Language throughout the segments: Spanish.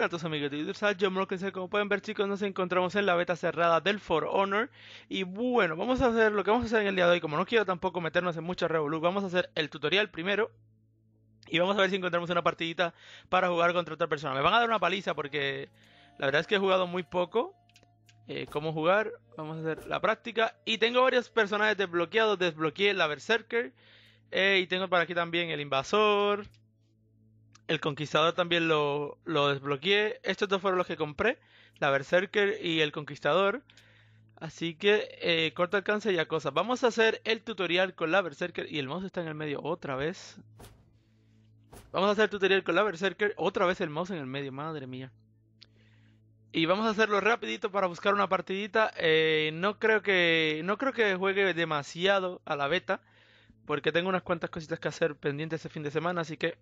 a todos amigos de YouTube, soy John Como pueden ver chicos, nos encontramos en la beta cerrada del For Honor. Y bueno, vamos a hacer lo que vamos a hacer en el día de hoy. Como no quiero tampoco meternos en mucha revolución vamos a hacer el tutorial primero. Y vamos a ver si encontramos una partidita para jugar contra otra persona. Me van a dar una paliza porque la verdad es que he jugado muy poco. Eh, cómo jugar, vamos a hacer la práctica. Y tengo varios personajes desbloqueados. Desbloqueé la Berserker. Eh, y tengo para aquí también el Invasor. El Conquistador también lo, desbloqueé. Estos dos fueron los que compré. La Berserker y el Conquistador. Así que eh, corto alcance y a cosas. Vamos a hacer el tutorial con la Berserker. Y el mouse está en el medio otra vez. Vamos a hacer el tutorial con la Berserker. Otra vez el mouse en el medio, madre mía. Y vamos a hacerlo rapidito para buscar una partidita. Eh, no creo que. No creo que juegue demasiado a la beta. Porque tengo unas cuantas cositas que hacer pendientes este fin de semana. Así que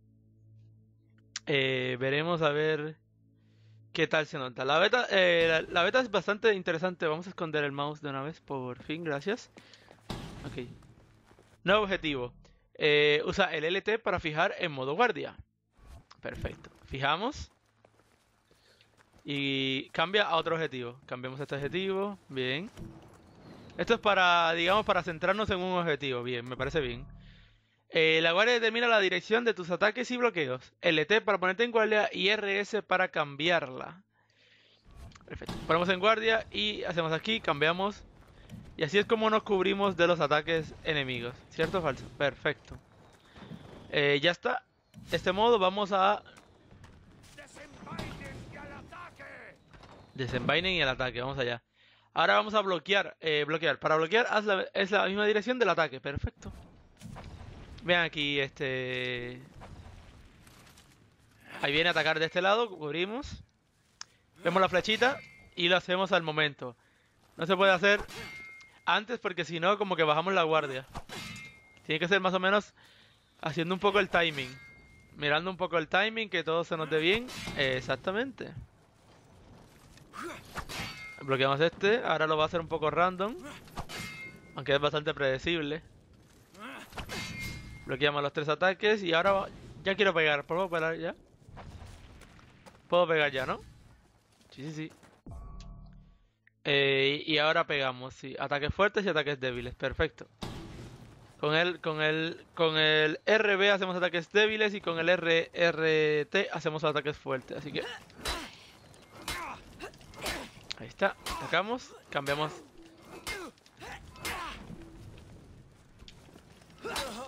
eh, veremos a ver qué tal se nota. La beta, eh, la, beta es bastante interesante. Vamos a esconder el mouse de una vez, por fin, gracias. Ok. Nuevo objetivo. Eh, usa el LT para fijar en modo guardia. Perfecto. Fijamos. Y cambia a otro objetivo. Cambiamos este objetivo. Bien. Esto es para, digamos, para centrarnos en un objetivo. Bien, me parece bien. Eh, la guardia determina la dirección de tus ataques y bloqueos. LT para ponerte en guardia y RS para cambiarla. Perfecto. Ponemos en guardia y hacemos aquí, cambiamos. Y así es como nos cubrimos de los ataques enemigos. ¿Cierto o falso? Perfecto. Eh, ya está. De este modo vamos a... Desenvainen y el ataque. Vamos allá. Ahora vamos a bloquear. Eh, bloquear. Para bloquear es la misma dirección del ataque. Perfecto. Vean aquí, este... Ahí viene a atacar de este lado, cubrimos. Vemos la flechita y lo hacemos al momento. No se puede hacer antes porque si no, como que bajamos la guardia. Tiene que ser más o menos haciendo un poco el timing. Mirando un poco el timing, que todo se nos dé bien. exactamente. Bloqueamos este, ahora lo va a hacer un poco random. Aunque es bastante predecible. Bloqueamos los tres ataques y ahora ya quiero pegar. ¿Puedo pegar ya? Puedo pegar ya, ¿no? Sí, sí, sí. Eh, y ahora pegamos, sí. Ataques fuertes y ataques débiles. Perfecto. Con el, con el, con el RB hacemos ataques débiles y con el RRT hacemos ataques fuertes. Así que... Ahí está. Atacamos. Cambiamos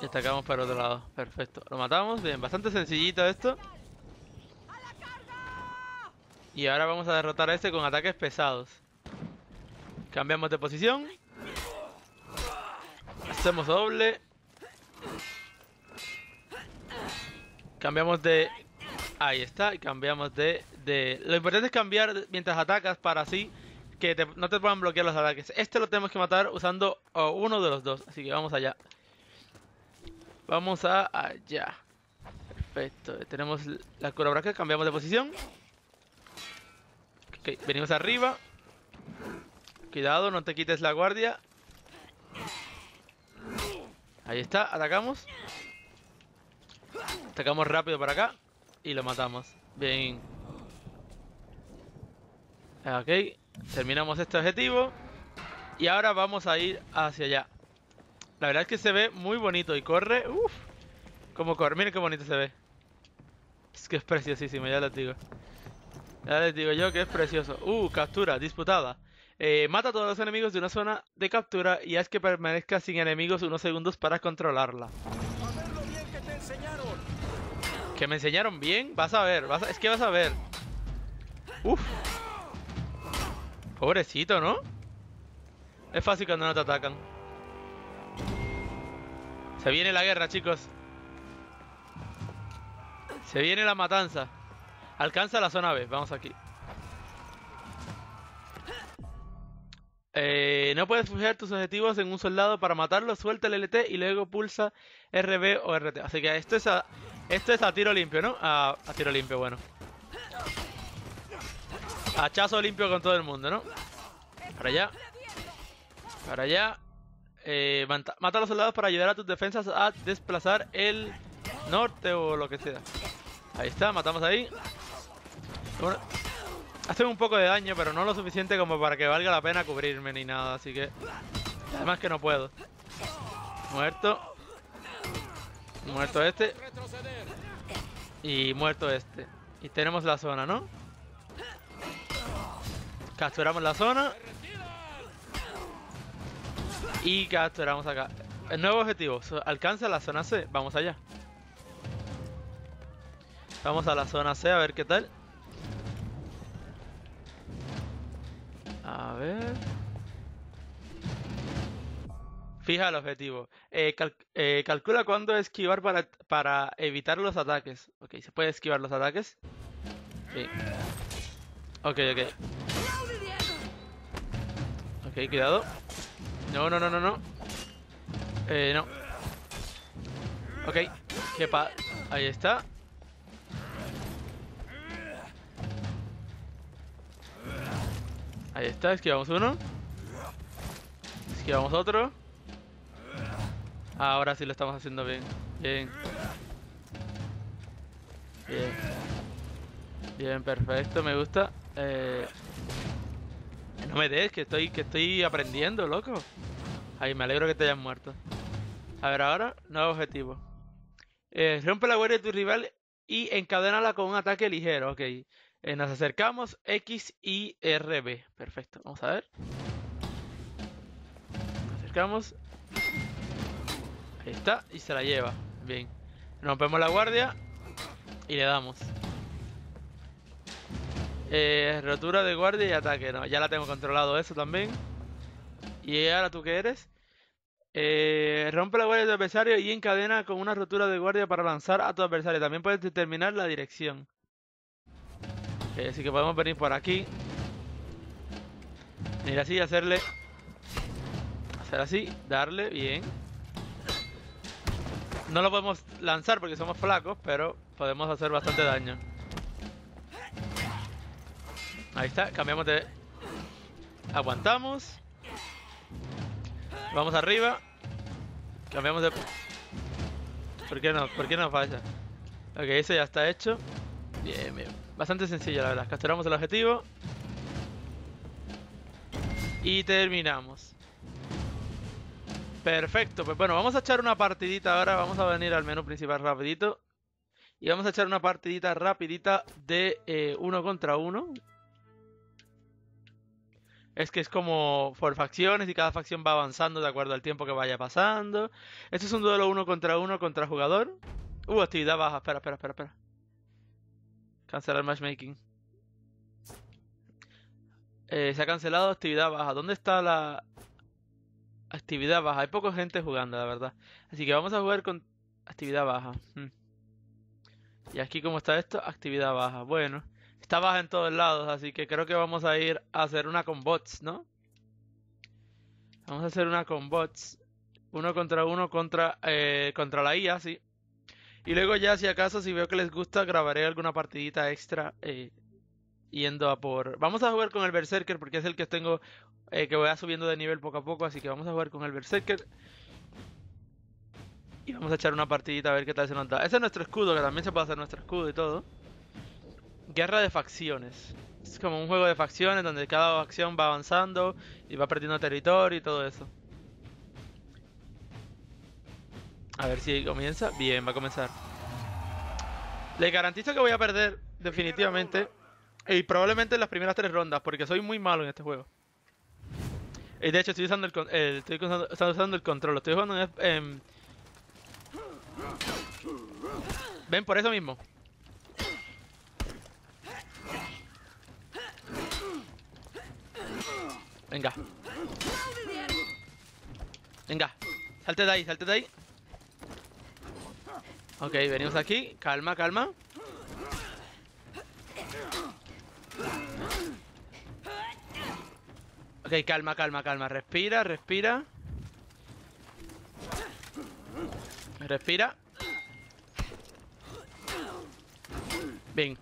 Y atacamos para otro lado. Perfecto. Lo matamos. Bien, bastante sencillito esto. Y ahora vamos a derrotar a este con ataques pesados. Cambiamos de posición. Hacemos doble. Cambiamos de... Ahí está. cambiamos de, de... Lo importante es cambiar mientras atacas para así que no te puedan bloquear los ataques. Este lo tenemos que matar usando uno de los dos. Así que vamos allá. Vamos allá. Perfecto. Tenemos la cura braca. Cambiamos de posición. Venimos arriba. Cuidado, no te quites la guardia. Ahí está, atacamos. Atacamos rápido para acá. Y lo matamos. Bien. Ok. Terminamos este objetivo. Y ahora vamos a ir hacia allá. La verdad es que se ve muy bonito y corre. Uf, como corre. Miren qué bonito se ve. Es que es preciosísimo, ya les digo. Ya les digo yo que es precioso. Uh, captura, disputada. Eh, mata a todos los enemigos de una zona de captura y haz que permanezca sin enemigos unos segundos para controlarla. que me enseñaron bien? Vas a ver, es que vas a ver. Uf. Pobrecito, ¿no? Es fácil cuando no te atacan. Se viene la guerra, chicos. Se viene la matanza. Alcanza la zona B. Vamos aquí. Eh, no puedes fijar tus objetivos en un soldado para matarlo. Suelta el LT y luego pulsa RB o RT. Así que esto es a, esto es a tiro limpio, ¿no? A, tiro limpio, bueno. Achazo limpio con todo el mundo, ¿no? Para allá. Para allá. Eh, mata, a los soldados para ayudar a tus defensas a desplazar el norte o lo que sea. Ahí está, matamos ahí. Hace un poco de daño, pero no lo suficiente como para que valga la pena cubrirme ni nada, así que... Además que no puedo. Muerto. Muerto este. Y muerto este. Y tenemos la zona, ¿no? Capturamos la zona. Y capturamos acá. El nuevo objetivo, alcanza la zona C. Vamos allá. Vamos a la zona C a ver qué tal. A ver. Fija el objetivo. Eh, eh, calcula cuándo esquivar para, para, evitar los ataques. Ok, ¿se puede esquivar los ataques? Sí. Ok, ok. Ok, cuidado. No, no, no, no, no. Eh, no. Ok, Qué pa... Ahí está. Ahí está, esquivamos uno. Esquivamos otro. Ahora sí lo estamos haciendo bien. Bien. Bien. Bien, perfecto, me gusta. Eh no me des, que estoy, que estoy aprendiendo, loco. Ay, me alegro que te hayan muerto. A ver, ahora, nuevo objetivo. Eh, rompe la guardia de tu rival y encadénala con un ataque ligero. Ok. Eh, nos acercamos. X y RB. Perfecto. Vamos a ver. Nos acercamos. Ahí está. Y se la lleva. Bien. Rompemos la guardia. Y le damos. Eh, rotura de guardia y ataque, no, ya la tengo controlado eso también. ¿Y ahora tú que eres? Eh, rompe la guardia de tu adversario y encadena con una rotura de guardia para lanzar a tu adversario. También puedes determinar la dirección. Eh, así que podemos venir por aquí. Ir así, hacerle... Hacer así, darle, bien. No lo podemos lanzar porque somos flacos, pero podemos hacer bastante daño. Ahí está, cambiamos de... Aguantamos. Vamos arriba. Cambiamos de... ¿Por qué no? ¿Por qué no falla? Ok, ese ya está hecho. Bien, bien. Bastante sencillo, la verdad. Capturamos el objetivo. Y terminamos. Perfecto, pues bueno, vamos a echar una partidita ahora. Vamos a venir al menú principal rapidito. Y vamos a echar una partidita rapidita de eh, uno contra uno. Es que es como por facciones y cada facción va avanzando de acuerdo al tiempo que vaya pasando. Esto es un duelo uno contra uno contra jugador. Uh, actividad baja. Espera, espera, espera, espera. Cancelar matchmaking. Eh, se ha cancelado actividad baja. ¿Dónde está la actividad baja? Hay poca gente jugando, la verdad. Así que vamos a jugar con actividad baja. Hmm. Y aquí, ¿cómo está esto? Actividad baja. Bueno está baja en todos lados, así que creo que vamos a ir a hacer una con bots, ¿no? Vamos a hacer una con bots. Uno contra uno contra, eh, contra la IA, sí. Y luego ya, si acaso, si veo que les gusta, grabaré alguna partidita extra eh, yendo a por... Vamos a jugar con el Berserker porque es el que tengo, eh, que voy a subiendo de nivel poco a poco, así que vamos a jugar con el Berserker. Y vamos a echar una partidita a ver qué tal se nos da. Ese es nuestro escudo, que también se puede hacer nuestro escudo y todo guerra de facciones. Es como un juego de facciones donde cada facción va avanzando y va perdiendo territorio y todo eso. A ver si comienza. Bien, va a comenzar. Le garantizo que voy a perder definitivamente. Y probablemente en las primeras tres rondas, porque soy muy malo en este juego. Y de hecho estoy usando el, eh, estoy usando, el control, estoy jugando en... Em. Ven, por eso mismo. Venga. Venga. Salte de ahí, salte de ahí. Ok, venimos aquí. Calma, calma. Ok, calma, calma, calma. Respira, respira. Respira. Bien.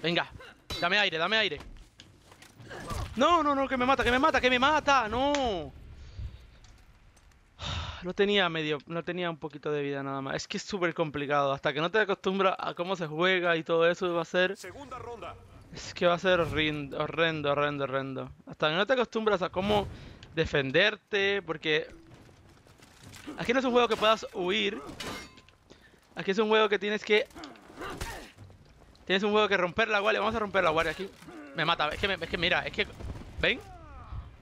Venga. Dame aire, dame aire. No, no, no, que me mata, que me mata, que me mata. No. No tenía medio, no tenía un poquito de vida nada más. Es que es súper complicado. Hasta que no te acostumbras a cómo se juega y todo eso va a ser... Segunda ronda. Es que va a ser horrendo, horrendo, horrendo, horrendo. Hasta que no te acostumbras a cómo defenderte, porque... Aquí no es un juego que puedas huir. Aquí es un juego que tienes que Tienes un juego que romper la guardia. Vamos a romper la guardia aquí. Me mata. Es que, mira, es que... ¿Ven?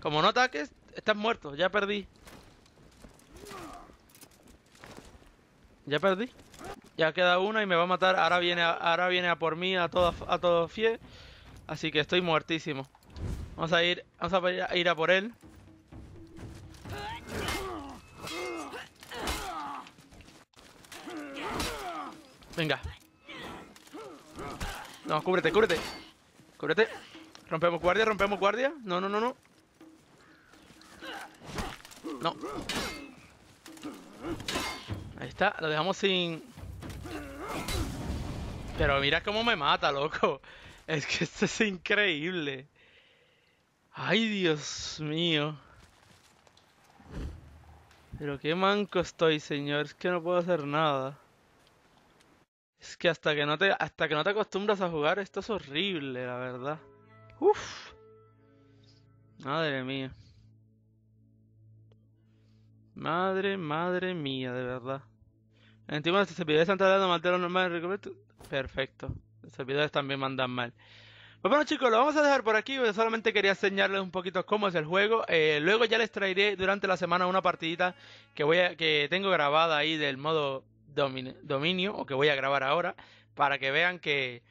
Como no ataques, estás muerto. Ya perdí. Ya perdí. Ya queda una y me va a matar. Ahora viene a, ahora viene a por mí, a todos a todo fiel Así que estoy muertísimo. Vamos a ir, vamos a ir a por él. Venga, no, cúbrete, cúbrete. Cúbrete. Rompemos guardia, rompemos guardia. No, no, no, no. No. Ahí está, lo dejamos sin... Pero mira cómo me mata, loco. Es que esto es increíble. Ay, Dios mío. Pero qué manco estoy, señor. Es que no puedo hacer nada. Es que hasta que no te, hasta que no te acostumbras a jugar, esto es horrible, la verdad. Uf. Madre mía. Madre, madre mía, de verdad. Encima, los servidores están tardando más de lo normal Perfecto. Los servidores también mandan mal. Pues bueno chicos, lo vamos a dejar por aquí. Yo solamente quería enseñarles un poquito cómo es el juego. Eh, luego ya les traeré durante la semana una partidita que voy a, que tengo grabada ahí del modo dominio o que voy a grabar ahora para que vean que...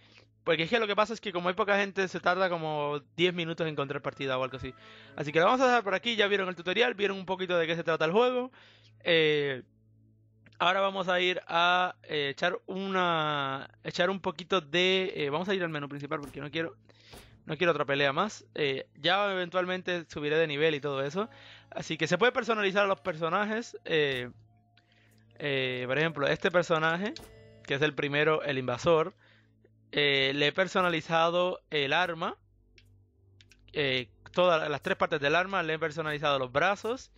Porque es que lo que pasa es que como hay poca gente se tarda como 10 minutos en encontrar partida o algo así. Así que lo vamos a dejar por aquí, ya vieron el tutorial, vieron un poquito de qué se trata el juego. Eh, ahora vamos a ir a eh, echar una... echar un poquito de... Eh, vamos a ir al menú principal porque no quiero... No quiero otra pelea más. ya eventualmente subiré de nivel y todo eso. Así que se puede personalizar a los personajes. Eh, por ejemplo, este personaje, que es el primero, el invasor, eh, le he personalizado el arma. Eh, todas las tres partes del arma, le he personalizado los brazos.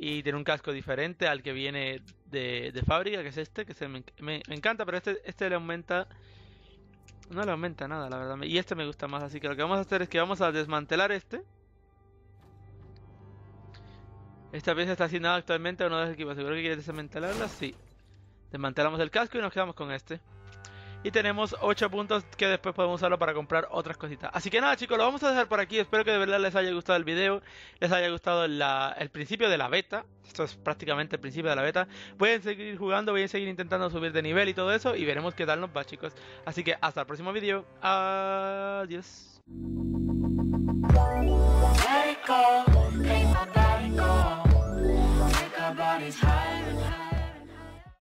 Y tiene un casco diferente al que viene de, de fábrica, que es este, que se me, me, me, encanta, pero este, este le aumenta. No le aumenta nada, la verdad. Y este me gusta más. Así que lo que vamos a hacer es que vamos a desmantelar este. Esta pieza está asignada actualmente a uno de los equipos. ¿Seguro que quieres desmantelarla? Sí. Desmantelamos el casco y nos quedamos con este. Y tenemos 8 puntos que después podemos usarlo para comprar otras cositas. Así que nada chicos, lo vamos a dejar por aquí. Espero que de verdad les haya gustado el video. Les haya gustado el principio de la beta. Esto es prácticamente el principio de la beta. Pueden seguir jugando, voy a seguir intentando subir de nivel y todo eso. Y veremos qué tal nos va chicos. Así que hasta el próximo video. Adiós.